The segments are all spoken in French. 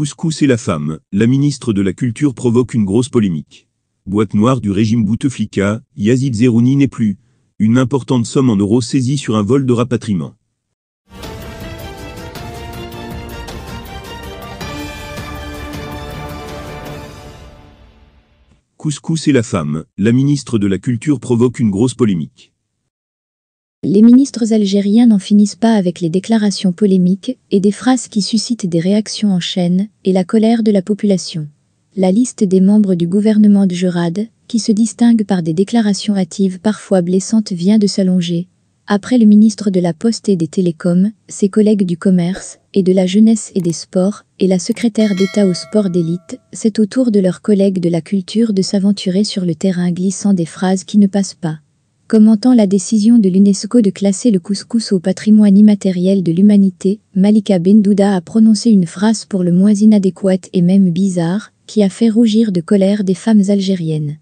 couscous et la femme, la ministre de la Culture provoque une grosse polémique. Boîte noire du régime Bouteflika, Yazid Zerouni n'est plus. Une importante somme en euros saisie sur un vol de rapatriement. Couscous et la femme, la ministre de la Culture provoque une grosse polémique. Les ministres algériens n'en finissent pas avec les déclarations polémiques et des phrases qui suscitent des réactions en chaîne et la colère de la population. La liste des membres du gouvernement de Jurad, qui se distingue par des déclarations hâtives parfois blessantes, vient de s'allonger. Après le ministre de la Poste et des Télécoms, ses collègues du Commerce et de la Jeunesse et des Sports et la secrétaire d'État au sport d'élite, c'est au tour de leurs collègues de la culture de s'aventurer sur le terrain glissant des phrases qui ne passent pas. Commentant la décision de l'UNESCO de classer le couscous au patrimoine immatériel de l'humanité, Malika Bendouda a prononcé une phrase pour le moins inadéquate et même bizarre, qui a fait rougir de colère des femmes algériennes.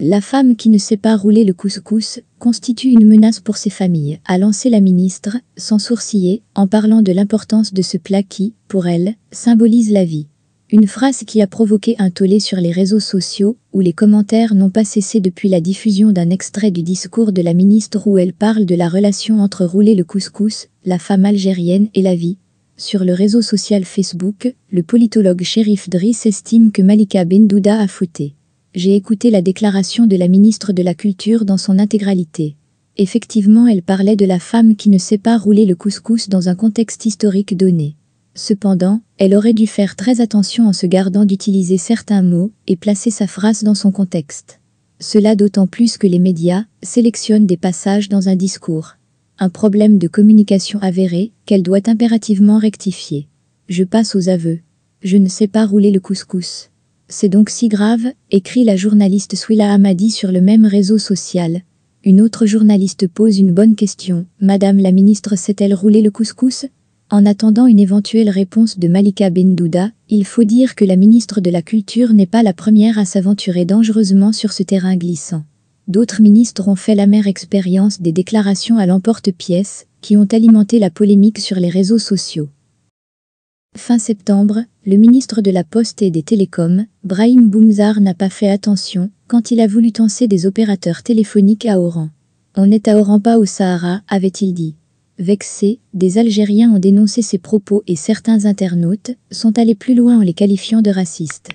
La femme qui ne sait pas rouler le couscous constitue une menace pour ses familles, a lancé la ministre, sans sourciller, en parlant de l'importance de ce plat qui, pour elle, symbolise la vie. Une phrase qui a provoqué un tollé sur les réseaux sociaux, où les commentaires n'ont pas cessé depuis la diffusion d'un extrait du discours de la ministre où elle parle de la relation entre rouler le couscous, la femme algérienne et la vie. Sur le réseau social Facebook, le politologue shérif Driss estime que Malika Bendouda a fouté. J'ai écouté la déclaration de la ministre de la Culture dans son intégralité. Effectivement, elle parlait de la femme qui ne sait pas rouler le couscous dans un contexte historique donné. Cependant, elle aurait dû faire très attention en se gardant d'utiliser certains mots et placer sa phrase dans son contexte. Cela d'autant plus que les médias sélectionnent des passages dans un discours. Un problème de communication avéré qu'elle doit impérativement rectifier. Je passe aux aveux. Je ne sais pas rouler le couscous. C'est donc si grave, écrit la journaliste Swila Hamadi sur le même réseau social. Une autre journaliste pose une bonne question. Madame la ministre sait-elle rouler le couscous en attendant une éventuelle réponse de Malika Bendouda, il faut dire que la ministre de la Culture n'est pas la première à s'aventurer dangereusement sur ce terrain glissant. D'autres ministres ont fait l'amère expérience des déclarations à l'emporte-pièce qui ont alimenté la polémique sur les réseaux sociaux. Fin septembre, le ministre de la Poste et des Télécoms, Brahim Boumzar n'a pas fait attention quand il a voulu tenser des opérateurs téléphoniques à Oran. On est à Oran pas au Sahara, avait-il dit. Vexés, des Algériens ont dénoncé ces propos et certains internautes sont allés plus loin en les qualifiant de racistes.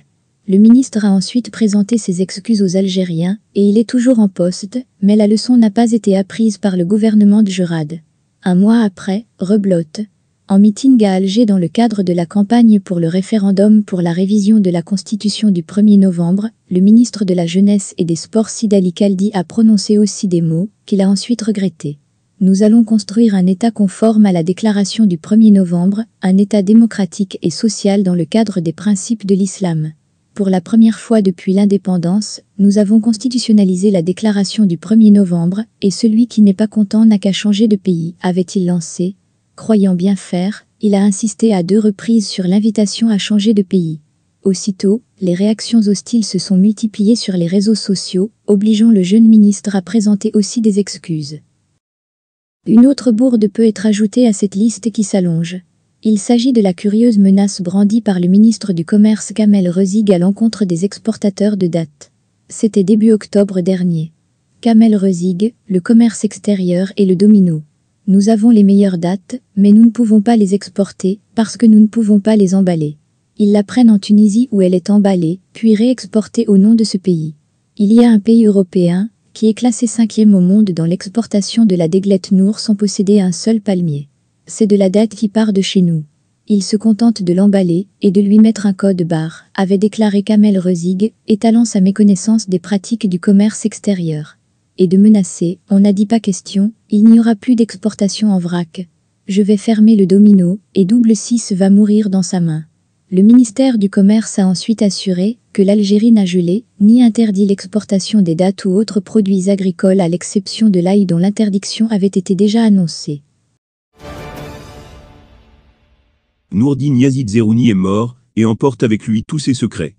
Le ministre a ensuite présenté ses excuses aux Algériens et il est toujours en poste, mais la leçon n'a pas été apprise par le gouvernement de Jurad. Un mois après, reblote. En meeting à Alger dans le cadre de la campagne pour le référendum pour la révision de la Constitution du 1er novembre, le ministre de la Jeunesse et des Sports Sidali Kaldi a prononcé aussi des mots qu'il a ensuite regrettés nous allons construire un État conforme à la déclaration du 1er novembre, un État démocratique et social dans le cadre des principes de l'islam. Pour la première fois depuis l'indépendance, nous avons constitutionnalisé la déclaration du 1er novembre, et celui qui n'est pas content n'a qu'à changer de pays, avait-il lancé. Croyant bien faire, il a insisté à deux reprises sur l'invitation à changer de pays. Aussitôt, les réactions hostiles se sont multipliées sur les réseaux sociaux, obligeant le jeune ministre à présenter aussi des excuses. Une autre bourde peut être ajoutée à cette liste qui s'allonge. Il s'agit de la curieuse menace brandie par le ministre du Commerce Kamel Rezig à l'encontre des exportateurs de dattes. C'était début octobre dernier. Kamel Rezig, le commerce extérieur et le domino. Nous avons les meilleures dates, mais nous ne pouvons pas les exporter parce que nous ne pouvons pas les emballer. Ils la prennent en Tunisie où elle est emballée, puis réexportée au nom de ce pays. Il y a un pays européen, qui est classé cinquième au monde dans l'exportation de la déglette nour sans posséder un seul palmier. C'est de la date qui part de chez nous. Il se contente de l'emballer et de lui mettre un code barre, avait déclaré Kamel Rezig, étalant sa méconnaissance des pratiques du commerce extérieur. Et de menacer, on n'a dit pas question, il n'y aura plus d'exportation en vrac. Je vais fermer le domino, et double 6 va mourir dans sa main. Le ministère du Commerce a ensuite assuré que l'Algérie n'a gelé ni interdit l'exportation des dattes ou autres produits agricoles à l'exception de l'ail dont l'interdiction avait été déjà annoncée. Nourdine Yazid Zerouni est mort et emporte avec lui tous ses secrets.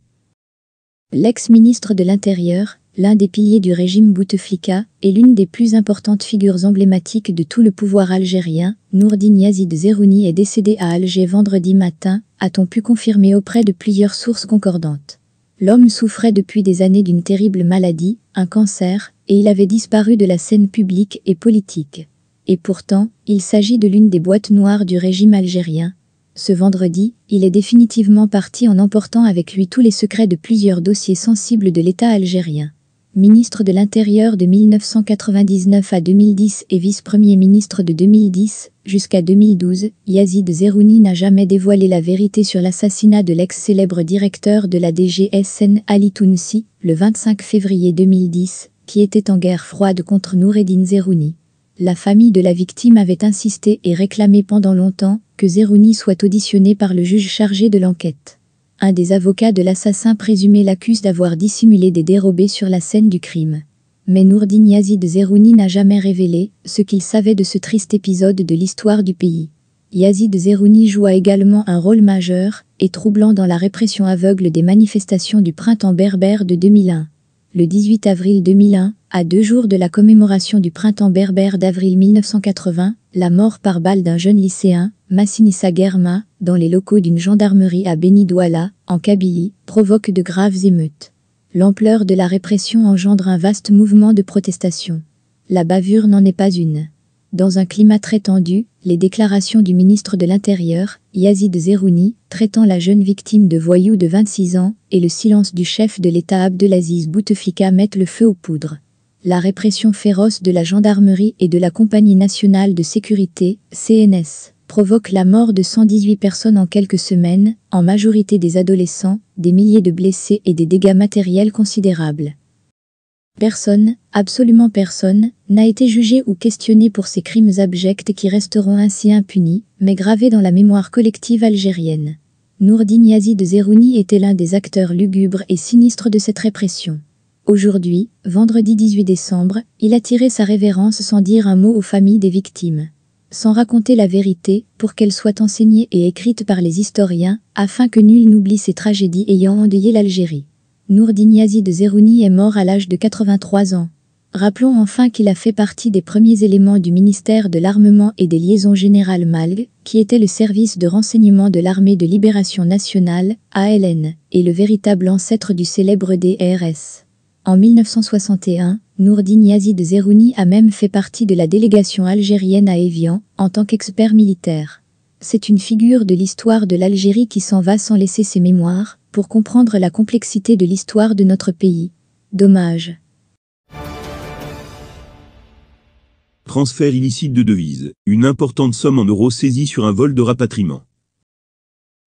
L'ex-ministre de l'Intérieur, l'un des piliers du régime Bouteflika, et l'une des plus importantes figures emblématiques de tout le pouvoir algérien. Nourdine Yazid Zerouni est décédé à Alger vendredi matin, a-t-on pu confirmer auprès de plusieurs sources concordantes. L'homme souffrait depuis des années d'une terrible maladie, un cancer, et il avait disparu de la scène publique et politique. Et pourtant, il s'agit de l'une des boîtes noires du régime algérien. Ce vendredi, il est définitivement parti en emportant avec lui tous les secrets de plusieurs dossiers sensibles de l'État algérien ministre de l'Intérieur de 1999 à 2010 et vice-premier ministre de 2010 jusqu'à 2012, Yazid Zerouni n'a jamais dévoilé la vérité sur l'assassinat de l'ex-célèbre directeur de la DGSN Ali Tounsi le 25 février 2010, qui était en guerre froide contre Noureddin Zerouni. La famille de la victime avait insisté et réclamé pendant longtemps que Zerouni soit auditionné par le juge chargé de l'enquête un des avocats de l'assassin présumé l'accuse d'avoir dissimulé des dérobés sur la scène du crime. Mais Nourdine Yazid Zerouni n'a jamais révélé ce qu'il savait de ce triste épisode de l'histoire du pays. Yazid Zerouni joua également un rôle majeur et troublant dans la répression aveugle des manifestations du printemps berbère de 2001. Le 18 avril 2001, à deux jours de la commémoration du printemps berbère d'avril 1980, la mort par balle d'un jeune lycéen, Massinissa Germa, dans les locaux d'une gendarmerie à Beni Douala, en Kabylie, provoque de graves émeutes. L'ampleur de la répression engendre un vaste mouvement de protestation. La bavure n'en est pas une. Dans un climat très tendu, les déclarations du ministre de l'Intérieur, Yazid Zerouni, traitant la jeune victime de voyou de 26 ans, et le silence du chef de l'État Abdelaziz Bouteflika mettent le feu aux poudres la répression féroce de la gendarmerie et de la Compagnie nationale de sécurité, CNS, provoque la mort de 118 personnes en quelques semaines, en majorité des adolescents, des milliers de blessés et des dégâts matériels considérables. Personne, absolument personne, n'a été jugé ou questionné pour ces crimes abjects qui resteront ainsi impunis, mais gravés dans la mémoire collective algérienne. Nourdine de Zerouni était l'un des acteurs lugubres et sinistres de cette répression. Aujourd'hui, vendredi 18 décembre, il a tiré sa révérence sans dire un mot aux familles des victimes. Sans raconter la vérité, pour qu'elle soit enseignée et écrite par les historiens, afin que nul n'oublie ces tragédies ayant endeuillé l'Algérie. Nourdine Yazid Zerouni est mort à l'âge de 83 ans. Rappelons enfin qu'il a fait partie des premiers éléments du ministère de l'Armement et des Liaisons Générales Malg, qui était le service de renseignement de l'Armée de Libération Nationale, ALN, et le véritable ancêtre du célèbre DRS. En 1961, Nourdine Yazid Zerouni a même fait partie de la délégation algérienne à Evian, en tant qu'expert militaire. C'est une figure de l'histoire de l'Algérie qui s'en va sans laisser ses mémoires pour comprendre la complexité de l'histoire de notre pays. Dommage. Transfert illicite de devises. Une importante somme en euros saisie sur un vol de rapatriement.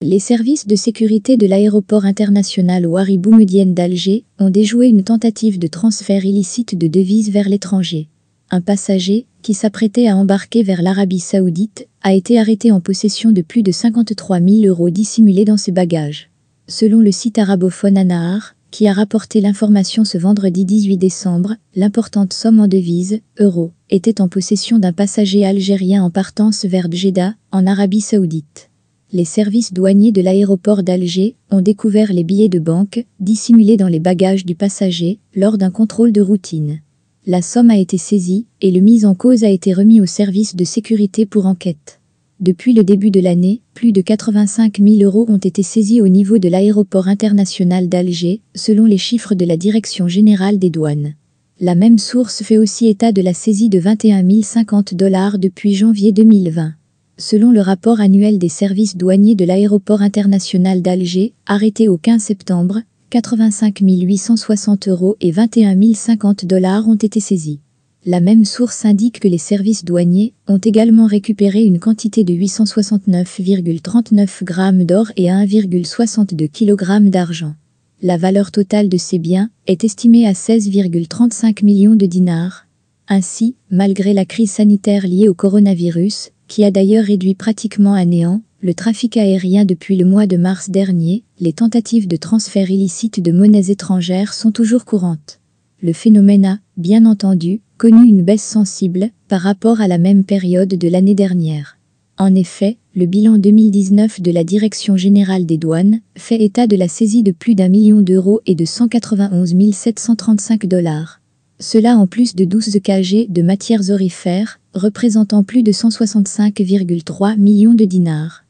Les services de sécurité de l'aéroport international Ouari d'Alger ont déjoué une tentative de transfert illicite de devises vers l'étranger. Un passager, qui s'apprêtait à embarquer vers l'Arabie saoudite, a été arrêté en possession de plus de 53 000 euros dissimulés dans ses bagages. Selon le site arabophone Anahar, qui a rapporté l'information ce vendredi 18 décembre, l'importante somme en devises, euros, était en possession d'un passager algérien en partance vers Djeddah, en Arabie saoudite les services douaniers de l'aéroport d'Alger ont découvert les billets de banque dissimulés dans les bagages du passager lors d'un contrôle de routine. La somme a été saisie et le mis en cause a été remis au service de sécurité pour enquête. Depuis le début de l'année, plus de 85 000 euros ont été saisis au niveau de l'aéroport international d'Alger, selon les chiffres de la Direction générale des douanes. La même source fait aussi état de la saisie de 21 050 dollars depuis janvier 2020. Selon le rapport annuel des services douaniers de l'aéroport international d'Alger, arrêté au 15 septembre, 85 860 euros et 21 050 dollars ont été saisis. La même source indique que les services douaniers ont également récupéré une quantité de 869,39 grammes d'or et 1,62 kg d'argent. La valeur totale de ces biens est estimée à 16,35 millions de dinars. Ainsi, malgré la crise sanitaire liée au coronavirus, qui a d'ailleurs réduit pratiquement à néant le trafic aérien depuis le mois de mars dernier, les tentatives de transfert illicite de monnaies étrangères sont toujours courantes. Le phénomène a, bien entendu, connu une baisse sensible par rapport à la même période de l'année dernière. En effet, le bilan 2019 de la Direction générale des douanes fait état de la saisie de plus d'un million d'euros et de 191 735 dollars. Cela en plus de 12 kg de matières orifères, représentant plus de 165,3 millions de dinars.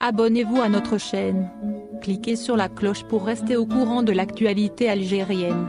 Abonnez-vous à notre chaîne. Cliquez sur la cloche pour rester au courant de l'actualité algérienne.